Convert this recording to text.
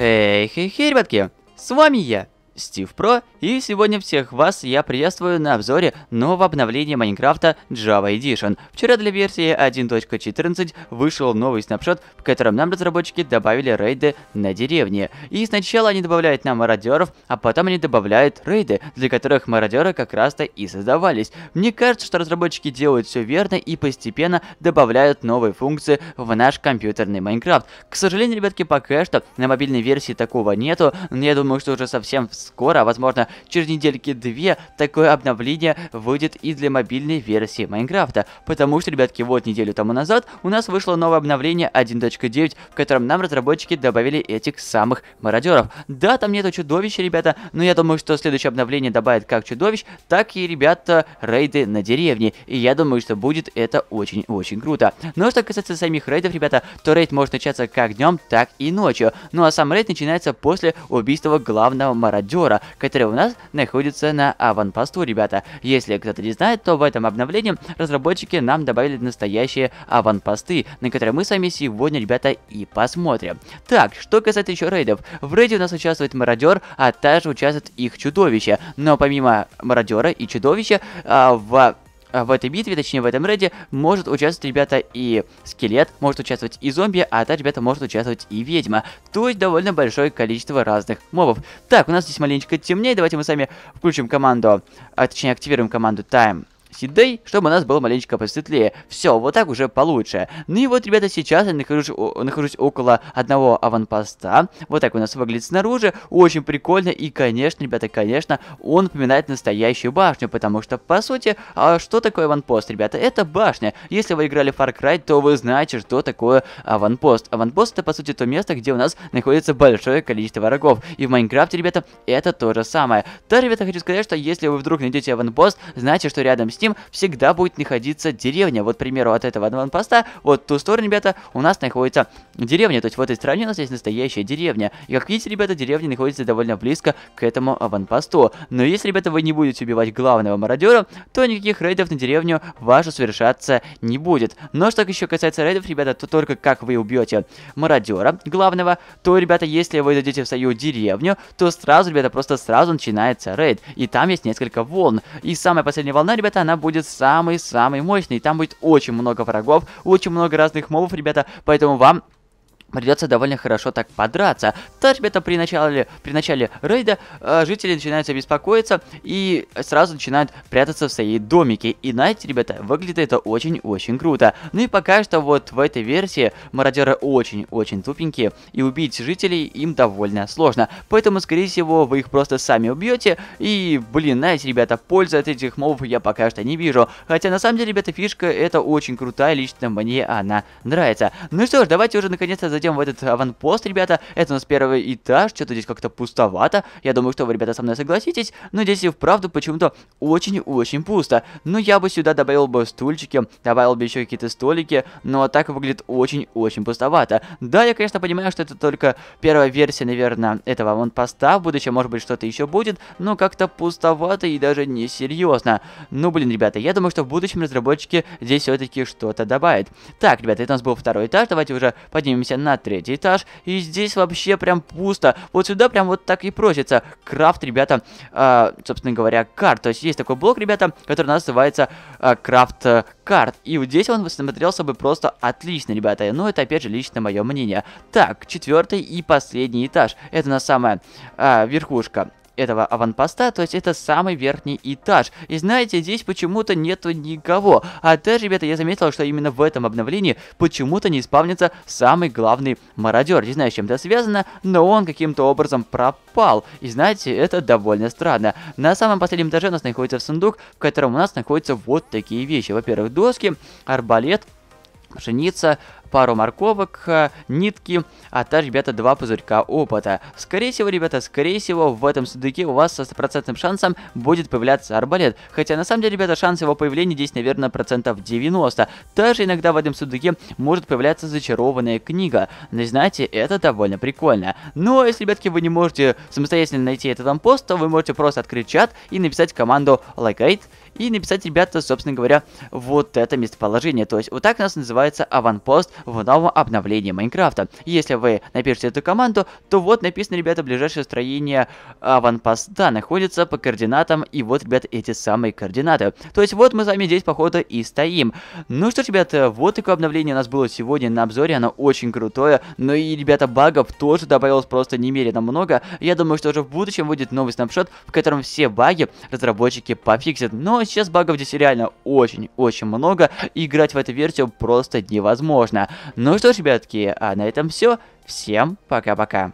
Хей, хей, хей, ребятки, с вами я, Стив Про, и сегодня всех вас я приветствую на обзоре нового обновления Майнкрафта Java Edition. Вчера для версии 1.14 вышел новый снапшот, в котором нам разработчики добавили рейды на деревне. И сначала они добавляют нам мародеров, а потом они добавляют рейды, для которых мародеры как раз-то и создавались. Мне кажется, что разработчики делают все верно и постепенно добавляют новые функции в наш компьютерный Майнкрафт. К сожалению, ребятки, пока что на мобильной версии такого нету, но я думаю, что уже совсем в скоро, возможно, через недельки-две, такое обновление выйдет и для мобильной версии Майнкрафта. Потому что, ребятки, вот неделю тому назад у нас вышло новое обновление 1.9, в котором нам разработчики добавили этих самых мародеров. Да, там нету чудовища, ребята, но я думаю, что следующее обновление добавит как чудовищ, так и, ребята, рейды на деревне. И я думаю, что будет это очень-очень круто. Но что касается самих рейдов, ребята, то рейд может начаться как днем, так и ночью. Ну а сам рейд начинается после убийства главного мародера Мажора, который у нас находится на аванпосту, ребята. Если кто-то не знает, то в этом обновлении разработчики нам добавили настоящие аванпосты, на которые мы с вами сегодня, ребята, и посмотрим. Так, что касается еще рейдов. В рейде у нас участвует Мародер, а также участвует их чудовище. Но помимо Мародера и чудовища, а, в Э, в этой битве, точнее в этом рейде, может участвовать, ребята, и скелет, может участвовать и зомби, а также, ребята, может участвовать и ведьма. То есть довольно большое количество разных мобов. Так, у нас здесь маленечко темнее, давайте мы сами включим команду, а точнее активируем команду Time Сидей, чтобы у нас было маленечко посветлее. Все, вот так уже получше. Ну и вот, ребята, сейчас я нахожусь, о, нахожусь около одного аванпоста. Вот так у нас выглядит снаружи. Очень прикольно. И, конечно, ребята, конечно, он напоминает настоящую башню. Потому что, по сути, а что такое аванпост, ребята? Это башня. Если вы играли в Far Cry, то вы знаете, что такое аванпост. Аванпост это, по сути, то место, где у нас находится большое количество врагов. И в Майнкрафте, ребята, это то же самое. Да, ребята, хочу сказать, что если вы вдруг найдете аванпост, знаете, что рядом с ним всегда будет находиться деревня. Вот, к примеру, от этого аванпоста, вот в ту сторону, ребята, у нас находится деревня. То есть в этой стране у нас есть настоящая деревня. И как видите, ребята, деревня находится довольно близко к этому аванпосту. Но если, ребята, вы не будете убивать главного мародера, то никаких рейдов на деревню вашу совершаться не будет. Но что еще касается рейдов, ребята, то только как вы убьете мародера главного, то, ребята, если вы зайдете в свою деревню, то сразу, ребята, просто сразу начинается рейд. И там есть несколько волн. И самая последняя волна, ребята, она она будет самой-самой мощной. Там будет очень много врагов, очень много разных мобов, ребята, поэтому вам придется довольно хорошо так подраться. Так, ребята, при начале, при начале рейда э, жители начинают беспокоиться и сразу начинают прятаться в свои домики. И знаете, ребята, выглядит это очень-очень круто. Ну и пока что вот в этой версии мародеры очень-очень тупенькие, и убить жителей им довольно сложно. Поэтому, скорее всего, вы их просто сами убьете. И, блин, знаете, ребята, пользы от этих мобов я пока что не вижу. Хотя, на самом деле, ребята, фишка это очень крутая, лично мне она нравится. Ну что ж, давайте уже наконец-то зайдем в этот аванпост, ребята. Это у нас первый этаж, что-то здесь как-то пустовато. Я думаю, что вы, ребята, со мной согласитесь, но здесь и вправду почему-то очень-очень пусто. Ну, я бы сюда добавил бы стульчики, добавил бы еще какие-то столики, но так выглядит очень-очень пустовато. Да, я, конечно, понимаю, что это только первая версия, наверное, этого аванпоста. В будущем, может быть, что-то еще будет, но как-то пустовато и даже несерьезно. Ну, блин, ребята, я думаю, что в будущем разработчики здесь все-таки что-то добавят. Так, ребята, это у нас был второй этаж, давайте уже поднимемся на на третий этаж. И здесь вообще прям пусто. Вот сюда прям вот так и просится. Крафт, ребята, э, собственно говоря, карт. То есть есть такой блок, ребята, который называется а, э, крафт карт. И вот здесь он смотрелся бы просто отлично, ребята. ну это, опять же, лично мое мнение. Так, четвертый и последний этаж. Это на самая э, верхушка этого аванпоста, то есть это самый верхний этаж. И знаете, здесь почему-то нету никого. А также, ребята, я заметил, что именно в этом обновлении почему-то не спавнится самый главный мародер. Не знаю, с чем это связано, но он каким-то образом пропал. И знаете, это довольно странно. На самом последнем этаже у нас находится сундук, в котором у нас находятся вот такие вещи. Во-первых, доски, арбалет, пшеница, пару морковок, э, нитки, а также, ребята, два пузырька опыта. Скорее всего, ребята, скорее всего, в этом сундуке у вас со стопроцентным шансом будет появляться арбалет. Хотя, на самом деле, ребята, шанс его появления здесь, наверное, процентов 90. Также иногда в этом сундуке может появляться зачарованная книга. Но, знаете, это довольно прикольно. Но, ну, а если, ребятки, вы не можете самостоятельно найти этот ампост, то вы можете просто открыть чат и написать команду «Locate», и написать, ребята, собственно говоря, вот это местоположение. То есть, вот так у нас называется аванпост в новом обновлении Майнкрафта. Если вы напишите эту команду, то вот написано, ребята, ближайшее строение аванпоста находится по координатам, и вот, ребята, эти самые координаты. То есть вот мы с вами здесь, походу, и стоим. Ну что ж, ребята, вот такое обновление у нас было сегодня на обзоре, оно очень крутое, но ну и, ребята, багов тоже добавилось просто немерено много. Я думаю, что уже в будущем будет новый снапшот, в котором все баги разработчики пофиксят. Но сейчас багов здесь реально очень-очень много, и играть в эту версию просто невозможно. Ну что ж, ребятки, а на этом все. Всем пока-пока.